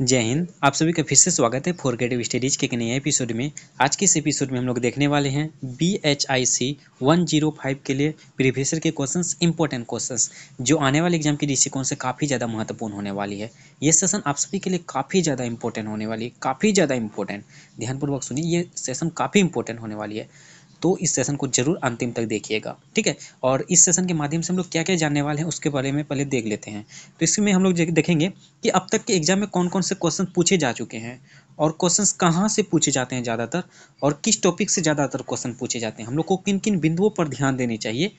जय हिंद आप सभी का फिर से स्वागत है फोर ग्रेडिव स्टडीज के एक नए एपिसोड में आज के इस एपिसोड में हम लोग देखने वाले हैं B H I C one zero five के लिए प्रीवियसर के क्वेश्चंस इंपॉर्टेंट क्वेश्चंस जो आने वाले एग्जाम के दृष्टिकोण से काफ़ी ज़्यादा महत्वपूर्ण होने वाली है ये सेशन आप सभी के लिए काफ़ी ज़्यादा इंपॉर्टेंट होने वाली है काफ़ी ज़्यादा इंपॉर्टेंट ध्यानपूर्वक सुनिए ये सेशन काफ़ी इंपॉर्टेंट होने वाली है तो इस सेशन को जरूर अंतिम तक देखिएगा ठीक है और इस सेशन के माध्यम से हम लोग क्या क्या जानने वाले हैं उसके बारे में पहले देख लेते हैं तो इसमें हम लोग देखेंगे कि अब तक के एग्जाम में कौन कौन से क्वेश्चन पूछे जा चुके हैं और क्वेश्चंस कहाँ से पूछे जाते हैं ज़्यादातर और किस टॉपिक से ज़्यादातर क्वेश्चन पूछे जाते हैं हम लोग को किन किन बिंदुओं पर ध्यान देनी चाहिए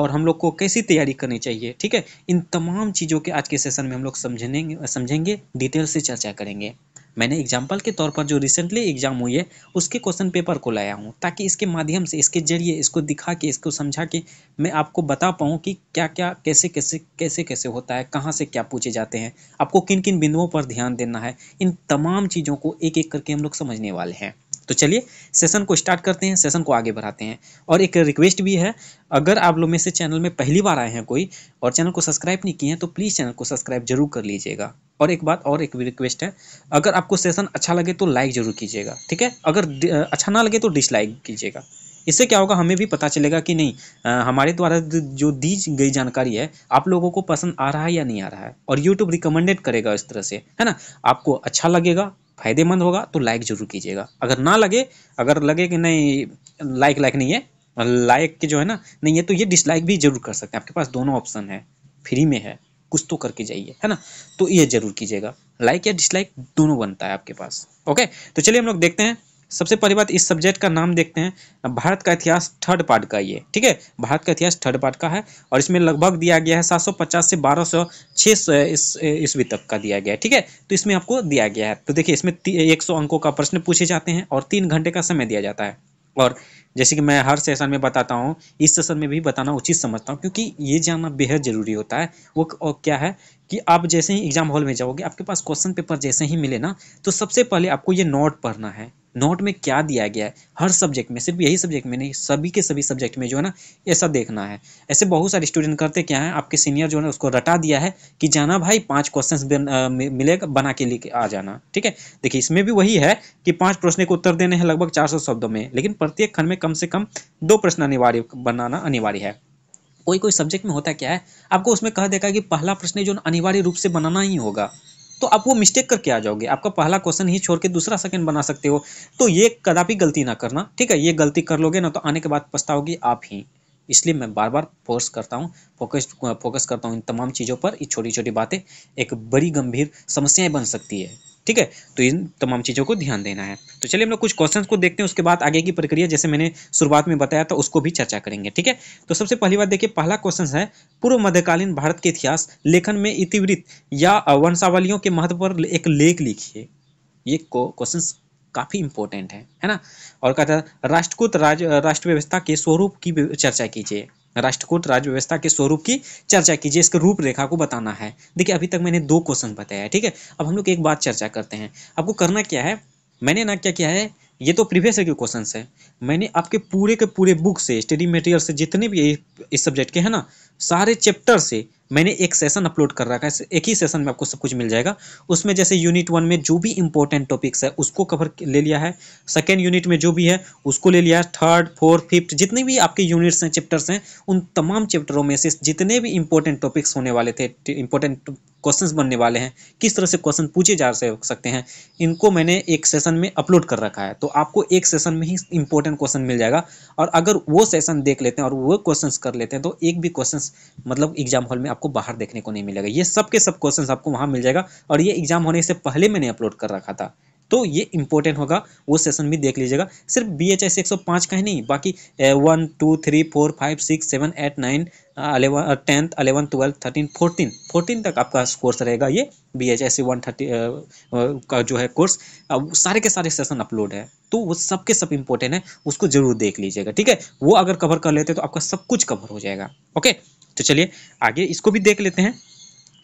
और हम लोग को कैसी तैयारी करनी चाहिए ठीक है इन तमाम चीज़ों के आज के सेशन में हम लोग समझेंगे समझेंगे डिटेल से चर्चा करेंगे मैंने एग्जाम्पल के तौर पर जो रिसेंटली एग्जाम हुई है उसके क्वेश्चन पेपर को लाया हूँ ताकि इसके माध्यम से इसके जरिए इसको दिखा के इसको समझा के मैं आपको बता पाऊँ कि क्या क्या कैसे कैसे कैसे कैसे होता है कहाँ से क्या पूछे जाते हैं आपको किन किन बिंदुओं पर ध्यान देना है इन तमाम चीज़ों को एक एक करके हम लोग समझने वाले हैं तो चलिए सेशन को स्टार्ट करते हैं सेशन को आगे बढ़ाते हैं और एक रिक्वेस्ट भी है अगर आप लोग में से चैनल में पहली बार आए हैं कोई और चैनल को सब्सक्राइब नहीं किए हैं तो प्लीज़ चैनल को सब्सक्राइब जरूर कर लीजिएगा और एक बात और एक रिक्वेस्ट है अगर आपको सेशन अच्छा लगे तो लाइक ज़रूर कीजिएगा ठीक है अगर अच्छा ना लगे तो डिसलाइक कीजिएगा इससे क्या होगा हमें भी पता चलेगा कि नहीं आ, हमारे द्वारा जो दी गई जानकारी है आप लोगों को पसंद आ रहा है या नहीं आ रहा है और यूट्यूब रिकमेंडेड करेगा इस तरह से है ना आपको अच्छा लगेगा फायदेमंद होगा तो लाइक जरूर कीजिएगा अगर ना लगे अगर लगे कि नहीं लाइक लाइक नहीं है लाइक के जो है ना नहीं है तो ये डिसलाइक भी जरूर कर सकते हैं आपके पास दोनों ऑप्शन है फ्री में है कुछ तो करके जाइए है ना तो ये जरूर कीजिएगा लाइक या डिसलाइक दोनों बनता है आपके पास ओके तो चलिए हम लोग देखते हैं सबसे पहली बात इस सब्जेक्ट का नाम देखते हैं भारत का इतिहास थर्ड पार्ट का ये ठीक है भारत का इतिहास थर्ड पार्ट का है और इसमें लगभग दिया गया है 750 से 1200 ईस्वी तक का दिया गया है ठीक है तो इसमें आपको दिया गया है तो देखिए इसमें एक अंकों का प्रश्न पूछे जाते हैं और तीन घंटे का समय दिया जाता है और जैसे कि मैं हर सेशन में बताता हूँ इस सेशन में भी बताना उचित समझता हूँ क्योंकि ये जानना बेहद ज़रूरी होता है वो क्या है कि आप जैसे ही एग्जाम हॉल में जाओगे आपके पास क्वेश्चन पेपर जैसे ही मिले ना तो सबसे पहले आपको ये नोट पढ़ना है नोट में क्या दिया गया है हर सब्जेक्ट में सिर्फ यही सब्जेक्ट में नहीं सभी के सभी सब्जेक्ट में जो है ना ऐसा देखना है ऐसे बहुत सारे स्टूडेंट करते क्या है आपके सीनियर जो है उसको रटा दिया है कि जाना भाई पांच क्वेश्चन मिलेगा बना के लेके आ जाना ठीक है देखिए इसमें भी वही है कि पांच प्रश्न के उत्तर देने हैं लगभग चार शब्दों में लेकिन प्रत्येक खंड में कम से कम दो प्रश्न अनिवार्य बनाना अनिवार्य है कोई कोई सब्जेक्ट में होता क्या है आपको उसमें कह देगा कि पहला प्रश्न जो अनिवार्य रूप से बनाना ही होगा तो आप वो मिस्टेक करके आ जाओगे आपका पहला क्वेश्चन ही छोड़ के दूसरा सेकंड बना सकते हो तो ये कदापि गलती ना करना ठीक है ये गलती कर लोगे ना तो आने के बाद पछताओगी आप ही इसलिए मैं बार बार फोर्स करता हूँ फोकस फोकस करता हूँ इन तमाम चीज़ों पर ये छोटी छोटी बातें एक बड़ी गंभीर समस्याएं बन सकती है ठीक है तो इन तमाम चीज़ों को ध्यान देना है तो चलिए हम लोग कुछ क्वेश्चंस को देखते हैं उसके बाद आगे की प्रक्रिया जैसे मैंने शुरुआत में बताया था उसको भी चर्चा करेंगे ठीक है तो सबसे पहली बात देखिए पहला क्वेश्चन है पूर्व मध्यकालीन भारत के इतिहास लेखन में इतिवृत्त या वंशावलियों के महत्व पर एक लेख लिखिए ये क्वेश्चन काफ़ी इंपॉर्टेंट है है ना और कहता है राष्ट्रकूट राज राष्ट्र व्यवस्था के स्वरूप की चर्चा कीजिए राष्ट्रकूट राज्य व्यवस्था के स्वरूप की चर्चा कीजिए इसके रूपरेखा को बताना है देखिए अभी तक मैंने दो क्वेश्चन बताया ठीक है अब हम लोग एक बात चर्चा करते हैं आपको करना क्या है मैंने ना क्या किया है ये तो प्रीवियस ईयर के क्वेश्चन है मैंने आपके पूरे के पूरे बुक से स्टडी मटेरियल से जितने भी इस सब्जेक्ट के हैं ना सारे चैप्टर से मैंने एक सेशन अपलोड कर रखा है एक ही सेशन में आपको सब कुछ मिल जाएगा उसमें जैसे यूनिट वन में जो भी इंपॉर्टेंट टॉपिक्स है उसको कवर ले लिया है सेकेंड यूनिट में जो भी है उसको ले लिया है थर्ड फोर्थ फिफ्थ जितने भी आपके यूनिट्स हैं चैप्टर्स हैं उन तमाम चैप्टरों में से जितने भी इंपॉर्टेंट टॉपिक्स होने वाले थे इंपॉर्टेंट क्वेश्चंस बनने वाले हैं किस तरह से क्वेश्चन पूछे जा सकते हैं इनको मैंने एक सेशन में अपलोड कर रखा है तो आपको एक सेशन में ही इंपॉर्टेंट क्वेश्चन मिल जाएगा और अगर वो सेशन देख लेते हैं और वो क्वेश्चन कर लेते हैं तो एक भी क्वेश्चन मतलब एग्जाम हॉल में आपको बाहर देखने को नहीं मिलेगा ये सब के सब क्वेश्चन आपको वहाँ मिल जाएगा और ये एग्जाम होने से पहले मैंने अपलोड कर रखा था तो ये इंपॉर्टेंट होगा वो सेशन भी देख लीजिएगा सिर्फ बी एच आई सी एक सौ पाँच का ही नहीं बाकी one two three four five six seven eight nine eleven tenth eleven twelfth thirteen fourteen fourteen तक आपका कोर्स रहेगा ये B H S C one thirty का जो है कोर्स अब सारे के सारे सेशन अपलोड है तो वो सब के सब इम्पोर्टेंट है उसको जरूर देख लीजिएगा ठीक है वो अगर कवर कर लेते तो आपका सब कुछ कवर हो जाएगा ओके तो चलिए आगे इसको भी देख लेते हैं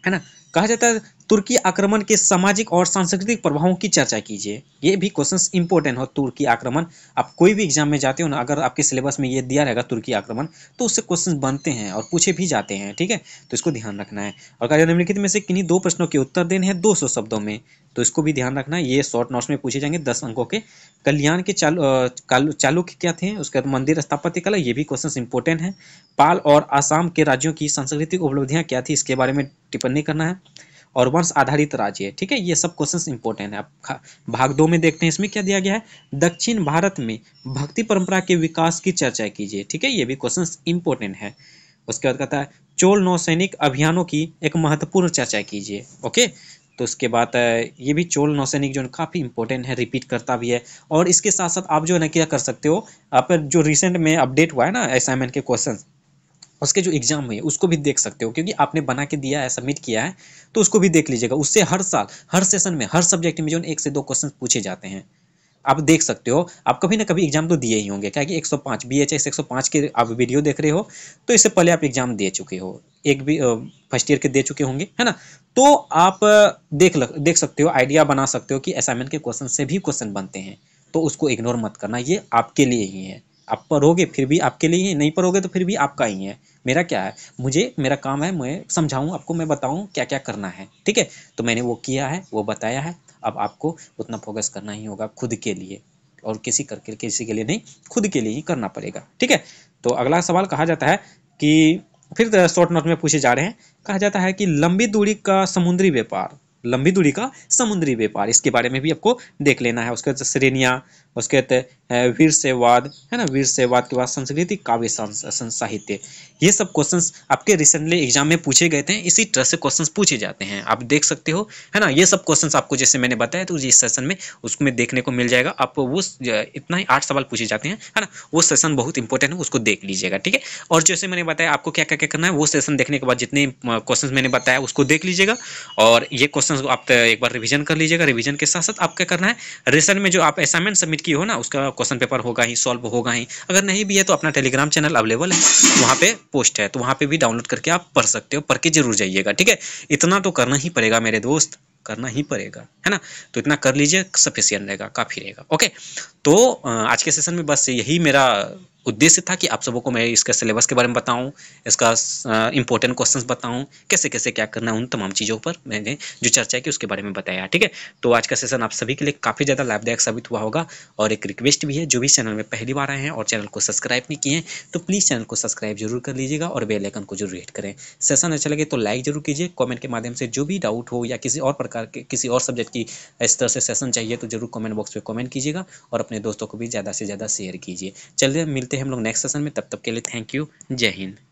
है ना कहा जाता है तुर्की आक्रमण के सामाजिक और सांस्कृतिक प्रभावों की चर्चा कीजिए ये भी क्वेश्चंस इंपॉर्टेंट हो तुर्की आक्रमण आप कोई भी एग्जाम में जाते हो ना अगर आपके सिलेबस में ये दिया रहेगा तुर्की आक्रमण तो उससे क्वेश्चन बनते हैं और पूछे भी जाते हैं ठीक है तो इसको ध्यान रखना है और कार्य निम्नलिखित में से किन्हीं दो प्रश्नों के उत्तर देने हैं दो शब्दों में तो इसको भी ध्यान रखना है ये शॉर्ट नोट्स में पूछे जाएंगे दस अंकों के कल्याण के चालू चालुक्य क्या थे उसके बाद मंदिर स्थापत्य कला ये भी क्वेश्चन इंपॉर्टेंट है पाल और आसाम के राज्यों की सांस्कृतिक उपलब्धियाँ क्या थी इसके बारे में टिप्पणी करना है और वंश आधारित राज्य है ठीक है ये सब क्वेश्चंस इंपॉर्टेंट है आप भाग दो में देखते हैं इसमें क्या दिया गया है दक्षिण भारत में भक्ति परंपरा के विकास की चर्चा कीजिए ठीक है ये भी क्वेश्चंस इंपॉर्टेंट है उसके बाद कहता है चोल नौसैनिक अभियानों की एक महत्वपूर्ण चर्चा कीजिए ओके तो उसके बाद ये भी चोल नौसैनिक जो काफ़ी इंपॉर्टेंट है रिपीट करता भी है और इसके साथ साथ आप जो है ना क्या कर सकते हो आप जो रिसेंट में अपडेट हुआ है ना असाइनमेंट के क्वेश्चन उसके जो एग्ज़ाम हुए उसको भी देख सकते हो क्योंकि आपने बना के दिया है सबमिट किया है तो उसको भी देख लीजिएगा उससे हर साल हर सेशन में हर सब्जेक्ट में जो एक से दो क्वेश्चन पूछे जाते हैं आप देख सकते हो आप कभी ना कभी एग्जाम तो दिए ही होंगे क्या कि 105 बी एच एस के आप वीडियो देख रहे हो तो इससे पहले आप एग्जाम दे चुके हो एक भी फर्स्ट ईयर के दे चुके होंगे है ना तो आप देख लग, देख सकते हो आइडिया बना सकते हो कि असाइनमेंट के क्वेश्चन से भी क्वेश्चन बनते हैं तो उसको इग्नोर मत करना ये आपके लिए ही है आप पढ़ोगे फिर भी आपके लिए ही नहीं पढ़ोगे तो फिर भी आपका ही है मेरा क्या है मुझे मेरा काम है मैं समझाऊँ आपको मैं बताऊँ क्या क्या करना है ठीक है तो मैंने वो किया है वो बताया है अब आपको उतना फोकस करना ही होगा खुद के लिए और किसी करके किसी के लिए नहीं खुद के लिए ही करना पड़ेगा ठीक है तो अगला सवाल कहा जाता है कि फिर शॉर्ट तो नोट में पूछे जा रहे हैं कहा जाता है कि लंबी दूरी का समुद्री व्यापार लंबी दूरी का समुद्री व्यापार इसके बारे में भी आपको देख लेना है उसके श्रेणियाँ उसके कहते वीर सेवाद है ना वीर सेवाद के बाद संस्कृति काव्य साहित्य ये सब क्वेश्चंस आपके रिसेंटली एग्जाम में पूछे गए थे इसी तरह से क्वेश्चंस पूछे जाते हैं आप देख सकते हो है ना ये सब क्वेश्चंस आपको जैसे मैंने बताया तो इस सेशन में उसमें देखने को मिल जाएगा आप वो इतना ही आठ सवाल पूछे जाते हैं है ना वो सेशन बहुत इंपॉर्टेंट है उसको देख लीजिएगा ठीक है और जैसे मैंने बताया आपको क्या क्या क्या करना है वो सेशन देखने के बाद जितने क्वेश्चन मैंने बताया उसको देख लीजिएगा और ये क्वेश्चन आप एक बार रिविजन कर लीजिएगा रिविजन के साथ साथ आप क्या करना है रिसेंट में जो आप असाइनमेंट सबमिट किए हो ना उसका क्वेश्चन पेपर होगा ही सॉल्व होगा ही अगर नहीं भी है तो अपना टेलीग्राम चैनल अवेलेबल है वहाँ पे पोस्ट है तो वहाँ पे भी डाउनलोड करके आप पढ़ सकते हो पढ़ के जरूर जाइएगा ठीक है इतना तो करना ही पड़ेगा मेरे दोस्त करना ही पड़ेगा है ना तो इतना कर लीजिए सफिशियंट रहेगा काफ़ी रहेगा ओके तो आज के सेशन में बस यही मेरा उद्देश्य था कि आप सबों को मैं इसका सिलेबस के बारे में बताऊं इसका इंपॉर्टेंट क्वेश्चंस बताऊं कैसे कैसे क्या करना है उन तमाम चीज़ों पर मैंने जो चर्चा की उसके बारे में बताया ठीक है तो आज का सेशन आप सभी के लिए काफ़ी ज़्यादा लाभदायक साबित हुआ होगा और एक रिक्वेस्ट भी है जो भी चैनल में पहली बार आए हैं और चैनल को सब्सक्राइब नहीं किए हैं तो प्लीज़ चैनल को सब्सक्राइब जरूर कर लीजिएगा और बेलाइकन को जरूर हिट करें सेशन अच्छा लगे तो लाइक जरूर कीजिए कॉमेंट के माध्यम से जो भी डाउट हो या किसी और प्रकार के किसी और सब्जेक्ट की इस तरह से सेशन चाहिए तो जरूर कॉमेंट बॉक्स पर कॉमेंट कीजिएगा और अपने दोस्तों को भी ज़्यादा से ज़्यादा शेयर कीजिए चलिए मिलते मिलते हैं हम लोग नेक्स्ट सेशन में तब तक के लिए थैंक यू जय हिंद